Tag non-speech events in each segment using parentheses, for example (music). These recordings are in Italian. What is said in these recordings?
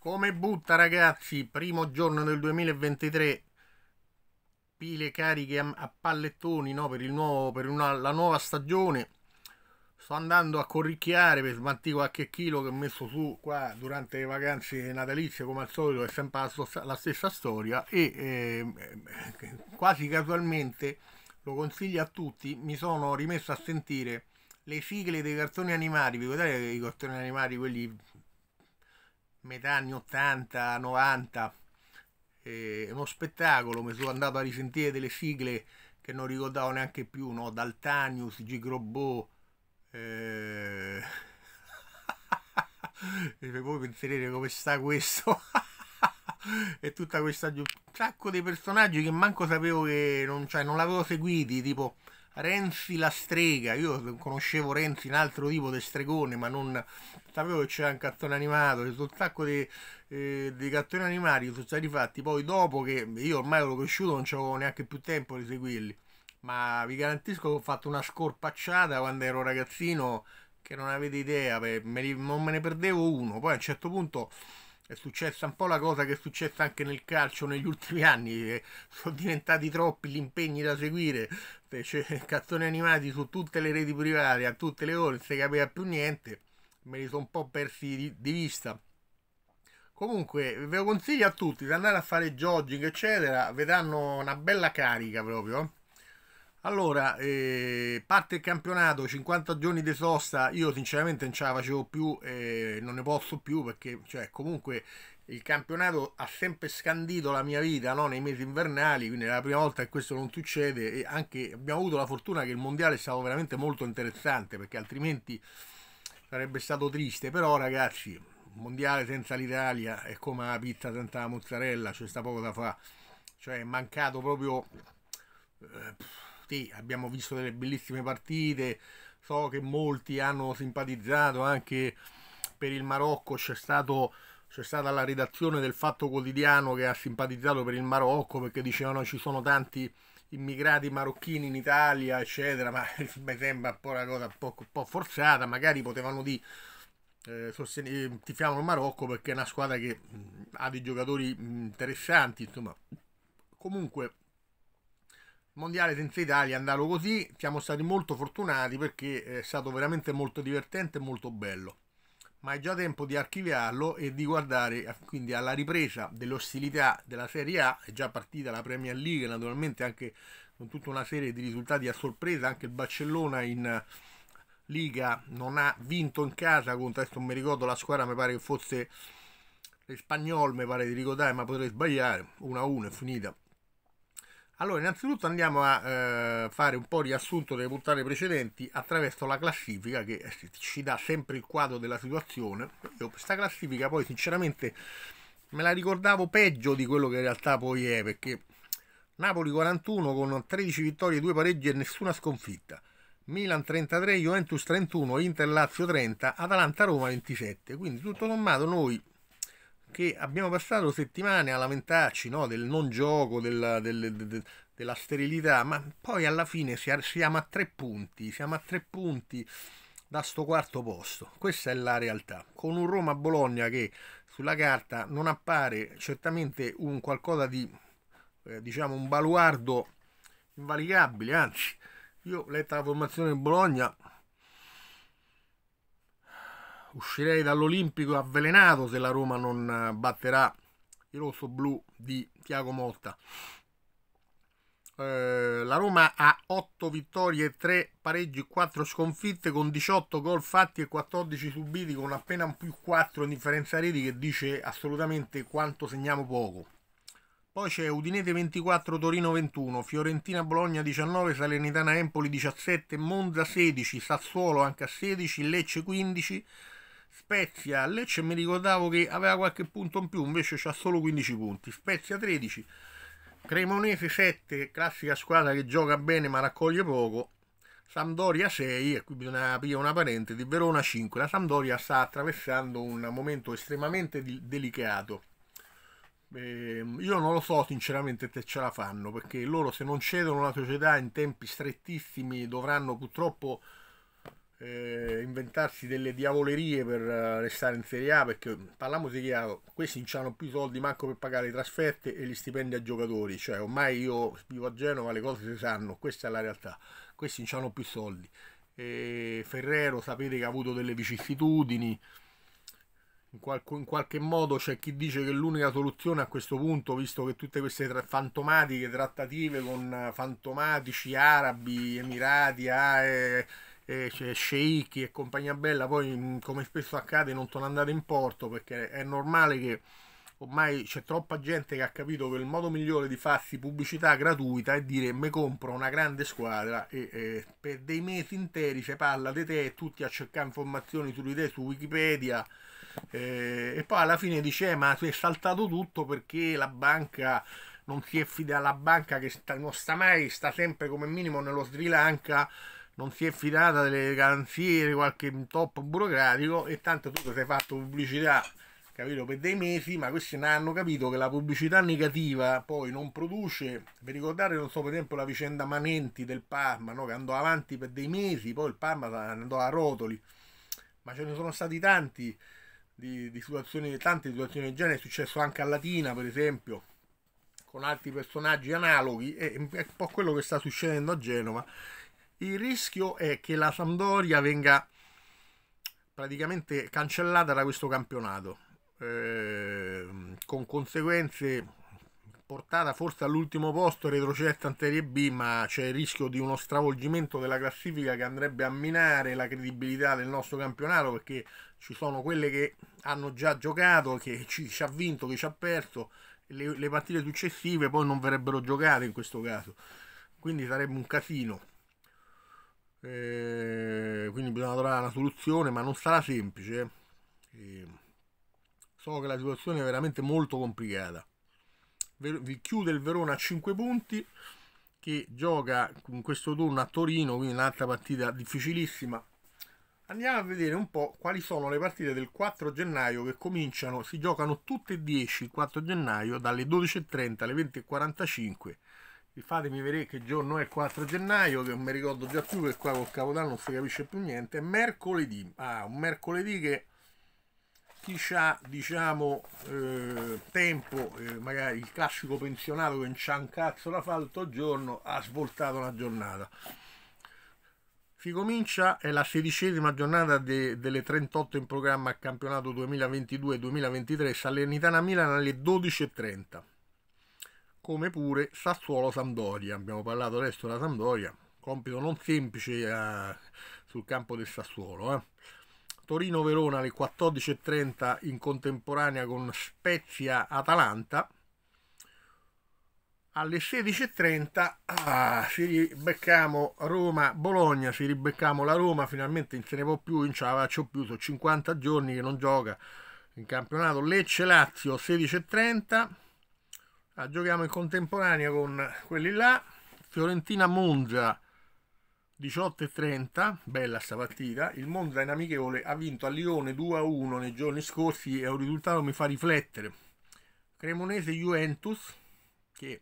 Come butta ragazzi, primo giorno del 2023, pile cariche a, pallettoni no? per, nuovo, per una, la nuova stagione. Sto andando a corricchiare per smaltire qualche chilo che ho messo su qua durante le vacanze natalizie, come al solito è sempre la, la stessa storia e eh, quasi casualmente, lo consiglio a tutti, mi sono rimesso a sentire le sigle dei cartoni animati, vi vedete i cartoni animati quelli metà anni 80, 90, eh, uno spettacolo, mi sono andato a risentire delle sigle che non ricordavo neanche più, no? Daltanius, Gigrobò, eh... (laughs) e voi penserete come sta questo (laughs) e tutta questa un sacco di personaggi che manco sapevo che non, cioè, non l'avevo seguiti tipo Renzi la strega, io conoscevo Renzi, un altro tipo di stregone, ma non sapevo che c'era un cartone animato, c'è un sacco di, eh, dei cartoni animati che sono stati fatti poi dopo che io ormai ero cresciuto, non avevo neanche più tempo di seguirli, ma vi garantisco che ho fatto una scorpacciata quando ero ragazzino che non avete idea, me li, non me ne perdevo uno, poi a un certo punto è successa un po' la cosa che è successa anche nel calcio negli ultimi anni, sono diventati troppi gli impegni da seguire, c'è cartoni animati su tutte le reti private a tutte le ore, non si capiva più niente, me li sono un po' persi di, di vista. Comunque ve lo consiglio a tutti se andate a fare jogging eccetera, vedranno una bella carica proprio. Allora, eh, parte il campionato, 50 giorni di sosta, io sinceramente non ce la facevo più e eh, non ne posso più perché cioè, comunque il campionato ha sempre scandito la mia vita no? nei mesi invernali, quindi è la prima volta che questo non succede e anche abbiamo avuto la fortuna che il mondiale è stato veramente molto interessante perché altrimenti sarebbe stato triste, però ragazzi, il mondiale senza l'Italia è come la pizza senza la mozzarella, c'è cioè sta poco da fare, cioè è mancato proprio... Eh, sì, abbiamo visto delle bellissime partite, so che molti hanno simpatizzato anche per il Marocco, c'è stato c'è stata la redazione del Fatto Quotidiano che ha simpatizzato per il Marocco perché dicevano ci sono tanti immigrati marocchini in Italia, eccetera, ma (laughs) mi sembra un po' una cosa un po', un po forzata, magari potevano dire eh, eh, tifiamo il Marocco perché è una squadra che mm, ha dei giocatori mm, interessanti, insomma. Comunque Mondiale senza Italia è andato così, siamo stati molto fortunati perché è stato veramente molto divertente e molto bello. Ma è già tempo di archiviarlo e di guardare quindi alla ripresa delle ostilità della Serie A, è già partita la Premier League naturalmente anche con tutta una serie di risultati a sorpresa, anche il Barcellona in Liga non ha vinto in casa contro, adesso non mi ricordo la squadra, mi pare che fosse l'Espagnol, mi pare di ricordare, ma potrei sbagliare, 1-1 è finita allora, innanzitutto andiamo a eh, fare un po' riassunto delle puntate precedenti attraverso la classifica che eh, ci dà sempre il quadro della situazione. Io questa classifica poi sinceramente me la ricordavo peggio di quello che in realtà poi è, perché Napoli 41 con 13 vittorie, 2 pareggi e nessuna sconfitta. Milan 33, Juventus 31, Inter Lazio 30, Atalanta Roma 27. Quindi tutto sommato noi che abbiamo passato settimane a lamentarci no? del non gioco, della, del, del, della, sterilità, ma poi alla fine siamo a tre punti, siamo a tre punti da sto quarto posto. Questa è la realtà. Con un Roma-Bologna che sulla carta non appare certamente un qualcosa di, eh, diciamo, un baluardo invalicabile, anzi, io ho letto la formazione di Bologna uscirei dall'Olimpico avvelenato se la Roma non eh, batterà il rosso-blu di Tiago Motta. Eh, la Roma ha 8 vittorie, 3 pareggi, 4 sconfitte con 18 gol fatti e 14 subiti con appena un più 4 in differenza reti che dice assolutamente quanto segniamo poco. Poi c'è Udinese 24, Torino 21, Fiorentina Bologna 19, Salernitana Empoli 17, Monza 16, Sassuolo anche a 16, Lecce 15, Spezia, Lecce mi ricordavo che aveva qualche punto in più, invece ha solo 15 punti, Spezia 13, Cremonese 7, classica squadra che gioca bene ma raccoglie poco, Sampdoria 6 e qui bisogna aprire una parentesi, Verona 5, la Sampdoria sta attraversando un momento estremamente delicato. Eh, io non lo so sinceramente se ce la fanno perché loro se non cedono la società in tempi strettissimi dovranno purtroppo eh, inventarsi delle diavolerie per eh, restare in Serie A perché parliamoci chiaro questi non hanno più soldi manco per pagare le trasferte e gli stipendi ai giocatori cioè ormai io vivo a Genova le cose si sanno questa è la realtà questi non hanno più soldi e Ferrero sapete che ha avuto delle vicissitudini in, qualco, in qualche modo c'è chi dice che l'unica soluzione a questo punto visto che tutte queste tra fantomatiche trattative con eh, fantomatici arabi emirati ah, eh, eh, sceicchi e compagnia bella, poi mm, come spesso accade non sono andate in porto perché è normale che ormai c'è troppa gente che ha capito che il modo migliore di farsi pubblicità gratuita è dire mi compro una grande squadra e eh, per dei mesi interi si parla di te tutti a cercare informazioni su di te su Wikipedia eh, e poi alla fine dice eh, ma si è saltato tutto perché la banca non si è fida alla banca che sta, non sta mai, sta sempre come minimo nello Sri Lanka non si è fidata delle garanzie di qualche top burocratico e tanto tu ti sei fatto pubblicità capito, per dei mesi, ma questi non hanno capito che la pubblicità negativa poi non produce, vi ricordate non so per esempio la vicenda Manenti del Parma, no? che andò avanti per dei mesi, poi il Parma andò a rotoli, ma ce ne sono stati tanti di, di situazioni, tante situazioni del genere, è successo anche a Latina per esempio, con altri personaggi analoghi, e è un po' quello che sta succedendo a Genova. Il rischio è che la Sampdoria venga praticamente cancellata da questo campionato, eh, con conseguenze portata forse all'ultimo posto retrocessa in Serie B, ma c'è il rischio di uno stravolgimento della classifica che andrebbe a minare la credibilità del nostro campionato perché ci sono quelle che hanno già giocato, che ci, ci ha vinto, che ci ha perso, le, le partite successive poi non verrebbero giocate in questo caso, quindi sarebbe un casino eh, quindi bisogna trovare una soluzione, ma non sarà semplice. Eh, ehm, so che la situazione è veramente molto complicata. Vi chiude il Verona a 5 punti che gioca in questo turno a Torino, quindi un'altra partita difficilissima. Andiamo a vedere un po' quali sono le partite del 4 gennaio che cominciano, si giocano tutte e 10 il 4 gennaio dalle 12.30 alle 20.45 fatemi vedere che giorno è il 4 gennaio che non mi ricordo già più che qua col capodanno non si capisce più niente mercoledì ah un mercoledì che chi ha diciamo eh, tempo eh, magari il classico pensionato che non c'ha un cazzo da fare tutto il giorno ha svoltato la giornata si comincia, è la sedicesima giornata de, delle 38 in programma al campionato 2022-2023 salernitana milan alle 12.30 come pure Sassuolo-Sampdoria. Abbiamo parlato adesso della Sampdoria, compito non semplice eh, sul campo del Sassuolo. Eh. Torino-Verona alle 14.30 in contemporanea con Spezia-Atalanta. Alle 16.30 ah, si ribeccamo Roma-Bologna, si ribeccamo la Roma, finalmente non se ne può più, non ce la faccio più, sono 50 giorni che non gioca in campionato. Lecce-Lazio 16.30 Ah, giochiamo in contemporanea con quelli là. Fiorentina Monza 18 e 30, bella sta partita. Il Monza in amichevole ha vinto a Lione 2-1 a nei giorni scorsi e un risultato mi fa riflettere. Cremonese Juventus, che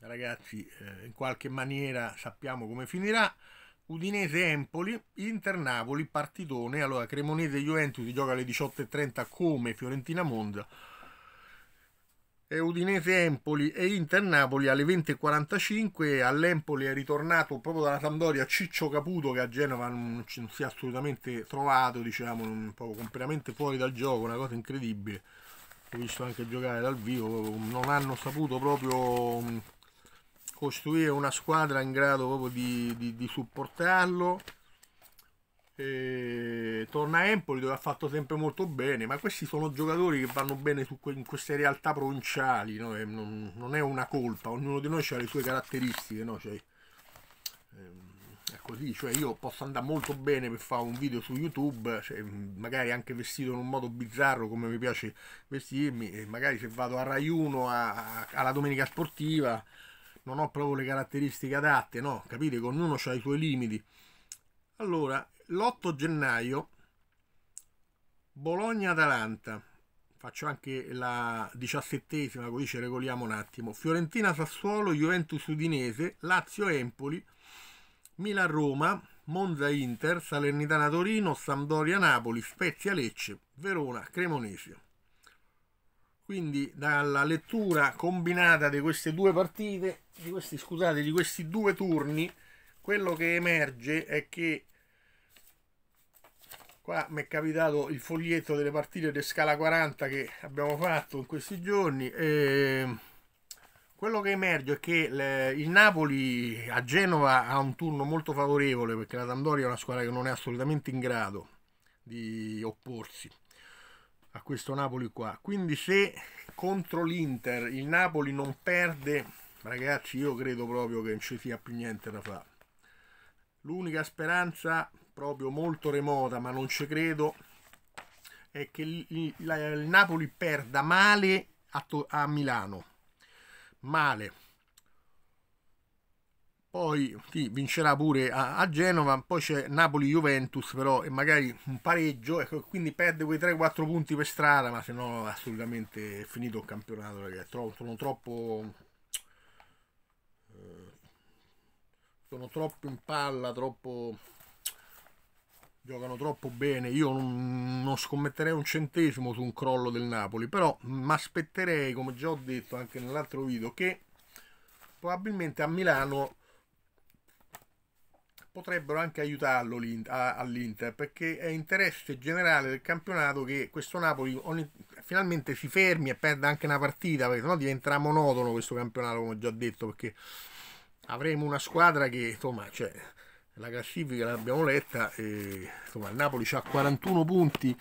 ragazzi eh, in qualche maniera sappiamo come finirà. Udinese Empoli, Inter Napoli, partitone. Allora Cremonese Juventus gioca alle 18 e 30 come Fiorentina Monza. Udinese-Empoli e Inter-Napoli alle 20.45 all'Empoli è ritornato proprio dalla Sampdoria Ciccio Caputo che a Genova non, non si è assolutamente trovato diciamo non, proprio completamente fuori dal gioco una cosa incredibile l'ho visto anche giocare dal vivo non hanno saputo proprio mm, costruire una squadra in grado proprio di, di, di supportarlo e torna a Empoli dove ha fatto sempre molto bene, ma questi sono giocatori che vanno bene que in queste realtà provinciali, no? non, non, è una colpa, ognuno di noi ha le sue caratteristiche, no? cioè, ehm, è così, cioè io posso andare molto bene per fare un video su YouTube, cioè, magari anche vestito in un modo bizzarro come mi piace vestirmi, e magari se vado a Rai 1 a, a, alla domenica sportiva non ho proprio le caratteristiche adatte, no? capite che ognuno ha i suoi limiti. Allora, l'8 gennaio Bologna-Atalanta faccio anche la diciassettesima così ci regoliamo un attimo Fiorentina-Sassuolo, Juventus-Udinese Lazio-Empoli Milan-Roma Monza-Inter, Salernitana-Torino Sampdoria-Napoli, Spezia-Lecce Verona-Cremonese quindi dalla lettura combinata di queste due partite di questi, scusate, di questi due turni quello che emerge è che Qua mi è capitato il foglietto delle partite di Scala 40 che abbiamo fatto in questi giorni. E quello che emerge è che le, il Napoli a Genova ha un turno molto favorevole perché la Sampdoria è una squadra che non è assolutamente in grado di opporsi a questo Napoli qua. Quindi se contro l'Inter il Napoli non perde, ragazzi, io credo proprio che non ci sia più niente da fare. L'unica speranza proprio molto remota, ma non ci credo, è che il, Napoli perda male a, a Milano. Male. Poi sì, vincerà pure a, a Genova, poi c'è Napoli-Juventus però e magari un pareggio, ecco, quindi perde quei 3-4 punti per strada, ma se no assolutamente è finito il campionato, ragazzi. Tro sono troppo... Eh, sono troppo in palla, troppo giocano troppo bene. Io non, non scommetterei un centesimo su un crollo del Napoli, però mi aspetterei, come già ho detto anche nell'altro video, che probabilmente a Milano potrebbero anche aiutarlo all'Inter perché è interesse generale del campionato che questo Napoli ogni, finalmente si fermi e perda anche una partita perché sennò diventerà monotono questo campionato come ho già detto perché avremo una squadra che insomma cioè, la classifica l'abbiamo letta, e, insomma il Napoli ha 41 punti,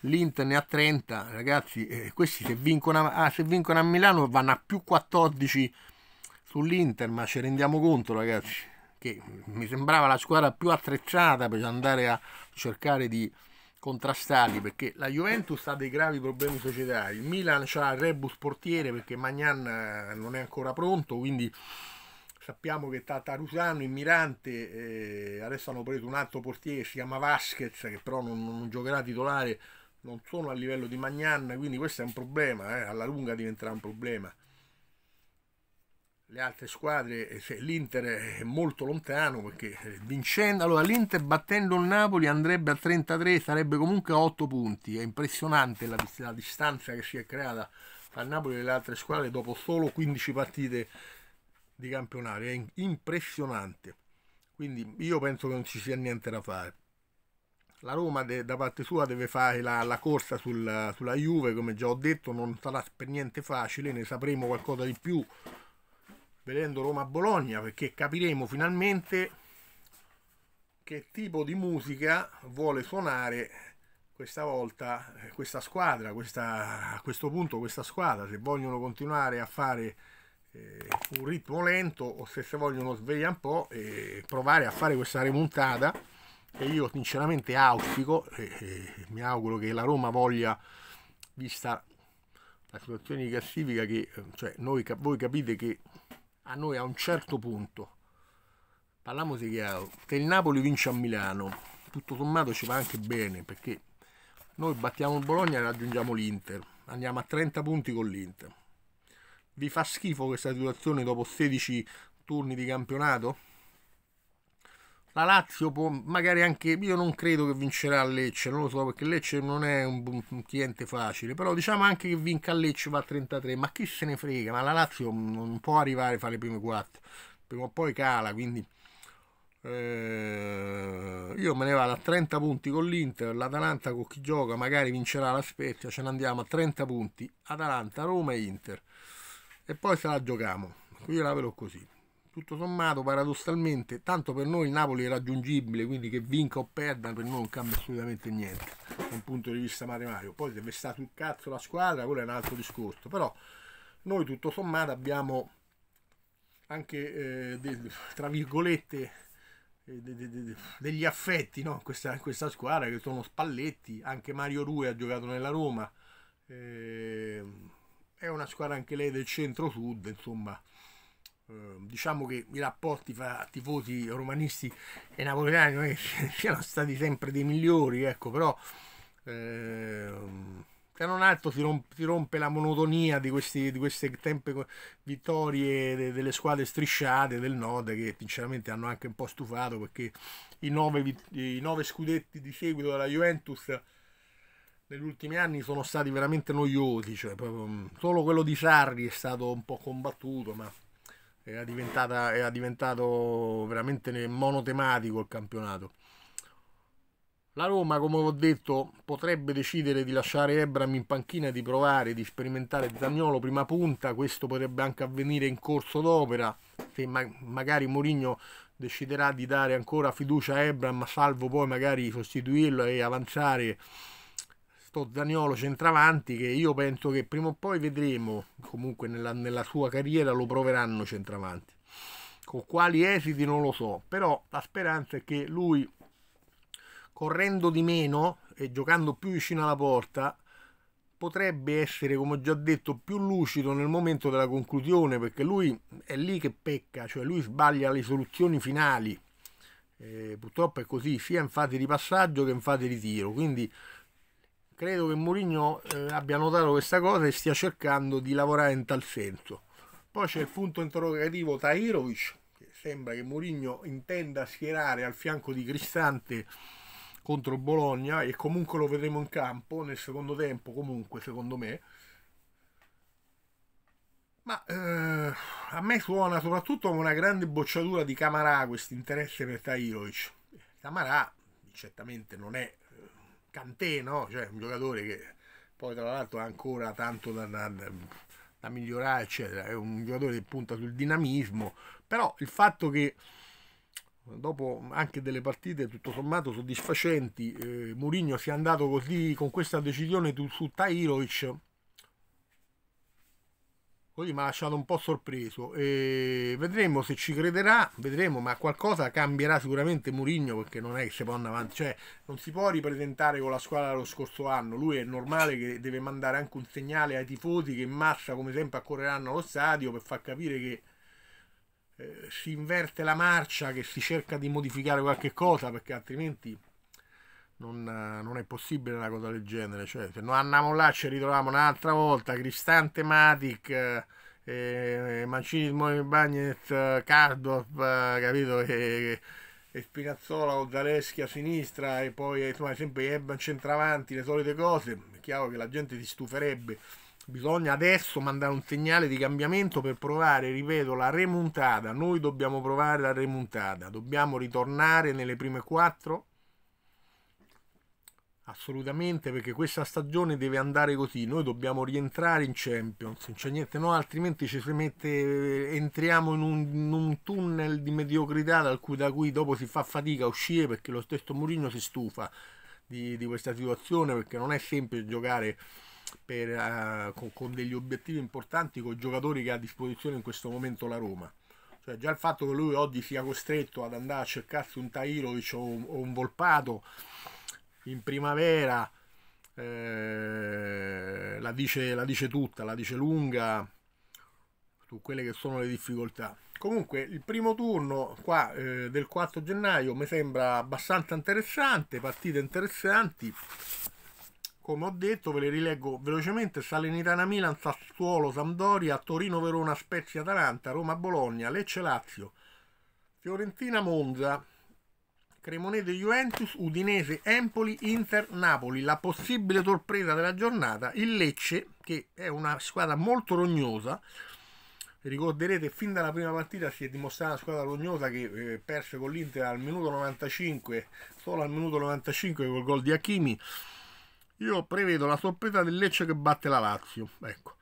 l'Inter ne ha 30, ragazzi, eh, questi se vincono, a, ah, se vincono a Milano vanno a più 14 sull'Inter, ma ci rendiamo conto ragazzi che mi sembrava la squadra più attrezzata per andare a cercare di contrastarli perché la Juventus ha dei gravi problemi societari, il Milan ha il rebus portiere perché Magnan eh, non è ancora pronto, quindi sappiamo che Tatarusano, Immirante, eh, adesso hanno preso un altro portiere, che si chiama Vasquez, che però non, non giocherà titolare, non sono a livello di Magnan, quindi questo è un problema, eh, alla lunga diventerà un problema. Le altre squadre, eh, l'Inter è molto lontano perché eh, vincendo, allora l'Inter battendo il Napoli andrebbe a 33, sarebbe comunque a 8 punti, è impressionante la, la distanza che si è creata tra il Napoli e le altre squadre dopo solo 15 partite di campionario è impressionante quindi io penso che non ci sia niente da fare la Roma de, da parte sua deve fare la, la corsa sul, sulla Juve come già ho detto non sarà per niente facile ne sapremo qualcosa di più vedendo Roma-Bologna perché capiremo finalmente che tipo di musica vuole suonare questa volta eh, questa squadra questa, a questo punto questa squadra se vogliono continuare a fare eh, un ritmo lento o se si vogliono sveglia un po' e provare a fare questa remontata che io sinceramente auspico e, e mi auguro che la Roma voglia vista la situazione di classifica che eh, cioè noi, voi capite che a noi a un certo punto parliamoci chiaro se il Napoli vince a Milano tutto sommato ci va anche bene perché noi battiamo il Bologna e raggiungiamo l'Inter andiamo a 30 punti con l'Inter vi fa schifo questa situazione dopo 16 turni di campionato? La Lazio può magari anche, io non credo che vincerà a Lecce, non lo so perché Lecce non è un, un cliente facile, però diciamo anche che vinca a Lecce va a 33, ma chi se ne frega, ma la Lazio non può arrivare a fare le prime 4, prima o poi cala, quindi eh, io me ne vado a 30 punti con l'Inter, l'Atalanta con chi gioca magari vincerà la Spezia, ce ne andiamo a 30 punti, Atalanta, Roma e Inter e poi ce la giochiamo. Io la vedo così. Tutto sommato, paradossalmente, tanto per noi il Napoli è raggiungibile, quindi che vinca o perda, per noi non cambia assolutamente niente da un punto di vista matematico. Poi deve stare sul cazzo la squadra, quello è un altro discorso. Però noi tutto sommato abbiamo anche, eh, de, tra virgolette, eh, de, de, degli affetti no? questa, questa squadra che sono Spalletti, anche Mario Rui ha giocato nella Roma. Eh, è una squadra anche lei del centro-sud, insomma, eh, diciamo che i rapporti fra tifosi romanisti e napoletani non è che (laughs) siano stati sempre dei migliori, ecco, però eh, se non altro si, romp rompe la monotonia di, questi, di queste tempe vittorie de delle squadre strisciate del nord che sinceramente hanno anche un po' stufato perché i nove, i nove scudetti di seguito della Juventus negli ultimi anni sono stati veramente noiosi, cioè mm, solo quello di Sarri è stato un po' combattuto, ma era, era diventato veramente monotematico il campionato. La Roma, come ho detto, potrebbe decidere di lasciare Ebram in panchina e di provare, di sperimentare Zagnolo prima punta, questo potrebbe anche avvenire in corso d'opera, se ma magari Mourinho deciderà di dare ancora fiducia a Ebram, salvo poi magari sostituirlo e avanzare questo Zaniolo centravanti che io penso che prima o poi vedremo, comunque nella, nella sua carriera lo proveranno centravanti. Con quali esiti non lo so, però la speranza è che lui correndo di meno e giocando più vicino alla porta potrebbe essere, come ho già detto, più lucido nel momento della conclusione, perché lui è lì che pecca, cioè lui sbaglia le soluzioni finali. Eh, purtroppo è così, sia in fase di passaggio che in fase di tiro. Quindi credo che Mourinho eh, abbia notato questa cosa e stia cercando di lavorare in tal senso. Poi c'è il punto interrogativo Tairovic, che sembra che Mourinho intenda schierare al fianco di Cristante contro Bologna e comunque lo vedremo in campo nel secondo tempo, comunque secondo me. Ma eh, a me suona soprattutto come una grande bocciatura di Camarà questo interesse per Tairovic. Camarà certamente non è Cantè, no? Cioè, un giocatore che poi tra l'altro ha ancora tanto da, da, da migliorare, eccetera. È un giocatore che punta sul dinamismo, però il fatto che dopo anche delle partite tutto sommato soddisfacenti, eh, Mourinho sia andato così con questa decisione su Tahirovic Così mi ha lasciato un po' sorpreso. E vedremo se ci crederà, vedremo, ma qualcosa cambierà sicuramente Murigno perché non è che si può andare avanti, cioè non si può ripresentare con la squadra dello scorso anno. Lui è normale che deve mandare anche un segnale ai tifosi che in massa, come sempre, accorreranno allo stadio per far capire che eh, si inverte la marcia, che si cerca di modificare qualche cosa perché altrimenti non, non, è possibile una cosa del genere. Cioè, se noi andiamo là ci ritroviamo un'altra volta Cristante Matic, eh, eh Mancinismo e Bagnez, Cardov, eh, capito? E, e Spinazzola Ozzaleschi a sinistra e poi insomma sempre Ebban centravanti, le solite cose. È chiaro che la gente si stuferebbe. Bisogna adesso mandare un segnale di cambiamento per provare, ripeto, la remontata. Noi dobbiamo provare la remontata. Dobbiamo ritornare nelle prime quattro Assolutamente, perché questa stagione deve andare così. Noi dobbiamo rientrare in Champions, non c'è niente, no? Altrimenti ci si mette. Entriamo in un, in un tunnel di mediocrità cui, da cui dopo si fa fatica a uscire perché lo stesso Mourinho si stufa di, di, questa situazione perché non è semplice giocare per, uh, con, con degli obiettivi importanti con i giocatori che ha a disposizione in questo momento la Roma. Cioè, già il fatto che lui oggi sia costretto ad andare a cercarsi un Tairovic o, o un Volpato in primavera, eh, la, dice, la dice tutta, la dice lunga su quelle che sono le difficoltà. Comunque il primo turno qua eh, del 4 gennaio mi sembra abbastanza interessante, partite interessanti. Come ho detto ve le rileggo velocemente, Salernitana Milan, Sassuolo, Sampdoria, Torino Verona, Spezia Atalanta, Roma Bologna, Lecce Lazio, Fiorentina Monza, Cremonese Juventus, Udinese Empoli, Inter Napoli. La possibile sorpresa della giornata, il Lecce, che è una squadra molto rognosa. Ricorderete, fin dalla prima partita si è dimostrata una squadra rognosa che eh, perse con l'Inter al minuto 95, solo al minuto 95 col gol di Achimi. Io prevedo la sorpresa del Lecce che batte la Lazio. Ecco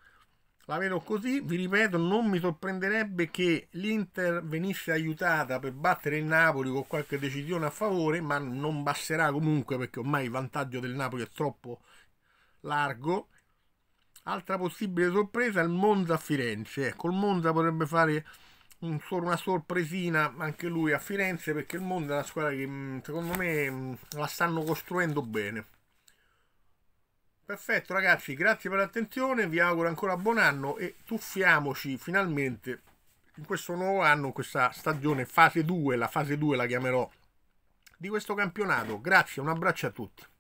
la vedo così, vi ripeto, non mi sorprenderebbe che l'Inter venisse aiutata per battere il Napoli con qualche decisione a favore, ma non basterà comunque perché ormai il vantaggio del Napoli è troppo largo. Altra possibile sorpresa è il Monza a Firenze. Ecco, il Monza potrebbe fare un, una sorpresina anche lui a Firenze perché il Monza è una squadra che secondo me la stanno costruendo bene. Perfetto ragazzi, grazie per l'attenzione, vi auguro ancora buon anno e tuffiamoci finalmente in questo nuovo anno, in questa stagione fase 2, la fase 2 la chiamerò, di questo campionato. Grazie, un abbraccio a tutti.